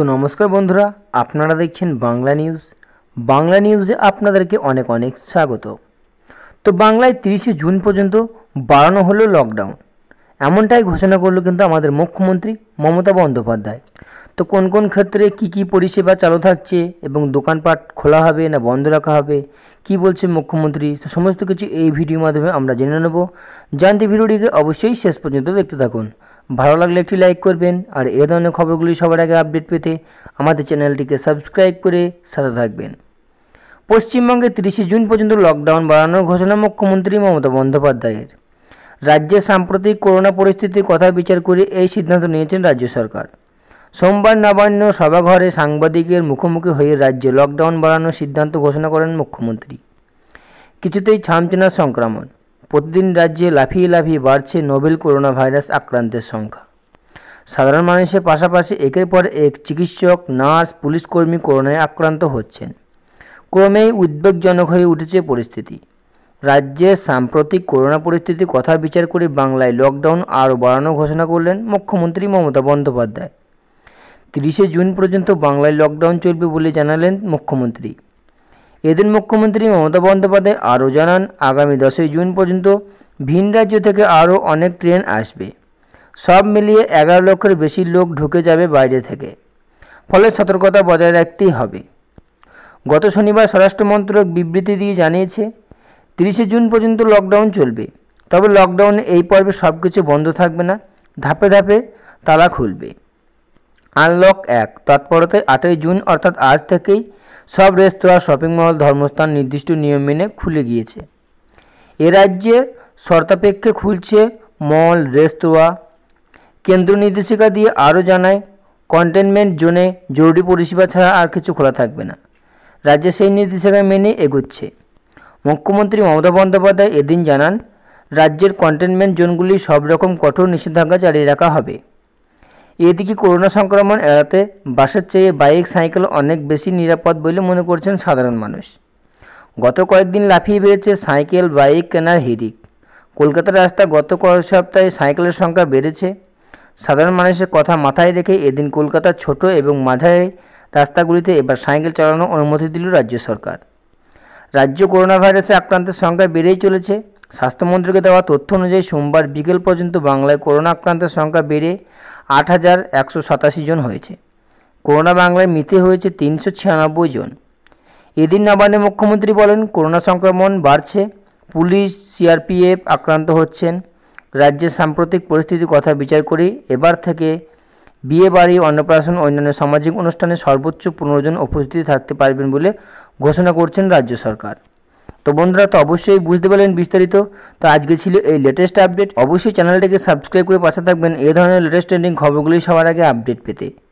তো নমস্কার বন্ধুরা আপনারা দেখছেন বাংলা নিউজ বাংলা নিউজে আপনাদেরকে অনেক অনেক স্বাগত তো বাংলায় তিরিশে জুন পর্যন্ত বাড়ানো হলো লকডাউন এমনটাই ঘোষণা করলো কিন্তু আমাদের মুখ্যমন্ত্রী মমতা বন্দ্যোপাধ্যায় তো কোন কোন ক্ষেত্রে কি কি পরিষেবা চালু থাকছে এবং দোকানপাট খোলা হবে না বন্ধ রাখা হবে কি বলছে মুখ্যমন্ত্রী তো সমস্ত কিছু এই ভিডিওর মাধ্যমে আমরা জেনে নেব জানতে ভিডিওটিকে অবশ্যই শেষ পর্যন্ত দেখতে থাকুন ভালো লাগলে একটি লাইক করবেন আর এ ধরনের খবরগুলি সবার আগে আপডেট পেতে আমাদের চ্যানেলটিকে সাবস্ক্রাইব করে সাথে থাকবেন পশ্চিমবঙ্গে তিরিশে জুন পর্যন্ত লকডাউন বাড়ানোর ঘোষণা মুখ্যমন্ত্রী মমতা বন্দ্যোপাধ্যায়ের রাজ্যে সাম্প্রতিক করোনা পরিস্থিতির কথা বিচার করে এই সিদ্ধান্ত নিয়েছেন রাজ্য সরকার সোমবার নবান্ন সভাঘরে সাংবাদিকের মুখোমুখি হয়ে রাজ্যে লকডাউন বাড়ানোর সিদ্ধান্ত ঘোষণা করেন মুখ্যমন্ত্রী কিছুতেই ছামছে সংক্রমণ প্রতিদিন রাজ্যে লাফিয়ে লাফিয়ে বাড়ছে নোবেল করোনা ভাইরাস আক্রান্তের সংখ্যা সাধারণ মানুষের পাশাপাশি একের পর এক চিকিৎসক নার্স পুলিশকর্মী করোনায় আক্রান্ত হচ্ছেন ক্রমেই উদ্বেগজনক হয়ে উঠেছে পরিস্থিতি রাজ্যে সাম্প্রতিক করোনা পরিস্থিতি কথা বিচার করে বাংলায় লকডাউন আরও বাড়ানো ঘোষণা করলেন মুখ্যমন্ত্রী মমতা বন্দ্যোপাধ্যায় তিরিশে জুন পর্যন্ত বাংলায় লকডাউন চলবে বলে জানালেন মুখ্যমন্ত্রী এদিন মুখ্যমন্ত্রী মমতা বন্দ্যোপাধ্যায় আরও জানান আগামী দশই জুন পর্যন্ত ভিন রাজ্য থেকে আরও অনেক ট্রেন আসবে সব মিলিয়ে এগারো লক্ষের বেশি লোক ঢুকে যাবে বাইরে থেকে ফলে সতর্কতা বজায় রাখতেই হবে গত শনিবার স্বরাষ্ট্রমন্ত্রক বিবৃতি দিয়ে জানিয়েছে তিরিশে জুন পর্যন্ত লকডাউন চলবে তবে লকডাউনে এই পর্বে সব কিছু বন্ধ থাকবে না ধাপে ধাপে তালা খুলবে আনলক এক তৎপরতায় আটই জুন অর্থাৎ আজ থেকেই সব রেস্তোরাঁ শপিং মল ধর্মস্থান নির্দিষ্ট নিয়ম মেনে খুলে গিয়েছে এ রাজ্যে শর্তাপেক্ষে খুলছে মল রেস্তোরাঁ কেন্দ্র নির্দেশিকা দিয়ে আরও জানায় কন্টেনমেন্ট জোনে জরুরি পরিষেবা ছাড়া আর কিছু খোলা থাকবে না রাজ্য সেই নির্দেশিকা মেনে এগোচ্ছে মুখ্যমন্ত্রী মমতা বন্দ্যোপাধ্যায় এদিন জানান রাজ্যের কন্টেনমেন্ট জোনগুলি সব রকম কঠোর নিষেধাজ্ঞা জারি রাখা হবে এদিকে করোনা সংক্রমণ এড়াতে বাসের চেয়ে বাইক সাইকেল অনেক বেশি নিরাপদ বলে মনে করছেন সাধারণ মানুষ গত কয়েকদিন লাফিয়ে বেড়েছে সাইকেল বাইক কেনার হিড়িক কলকাতার রাস্তা গত কয়েক সপ্তাহে সাইকেলের সংখ্যা বেড়েছে সাধারণ মানুষের কথা মাথায় রেখে এদিন কলকাতার ছোট এবং মাঝারি রাস্তাগুলিতে এবার সাইকেল চালানোর অনুমতি দিল রাজ্য সরকার রাজ্য করোনা ভাইরাসে আক্রান্তের সংখ্যা বেড়েই চলেছে স্বাস্থ্যমন্ত্রীকে দেওয়া তথ্য অনুযায়ী সোমবার বিকেল পর্যন্ত বাংলায় করোনা আক্রান্তের সংখ্যা বেড়ে আট হাজার একশো সাতাশি জন হয়েছে করোনা বাংলায় মৃত্যু হয়েছে তিনশো ছিয়ানব্বই জন এদিন নবান্নে মুখ্যমন্ত্রী বলেন করোনা সংক্রমণ বাড়ছে পুলিশ সিআরপিএফ আক্রান্ত হচ্ছেন রাজ্যের সাম্প্রতিক পরিস্থিতির কথা বিচার করে এবার থেকে বিয়ে বাড়ি অন্নপ্রাশন অন্যান্য সামাজিক অনুষ্ঠানে সর্বোচ্চ পনেরো জন উপস্থিতি থাকতে পারবেন বলে ঘোষণা করছেন রাজ্য সরকার তো বন্ধুরা তো অবশ্যই বুঝতে পারলেন বিস্তারিত তো আজকে ছিল এই লেটেস্ট আপডেট অবশ্যই চ্যানেলটাকে সাবস্ক্রাইব করে পাশে থাকবেন এ ধরনের লেটেস্ট ট্রেন্ডিং খবরগুলি সবার আগে আপডেট পেতে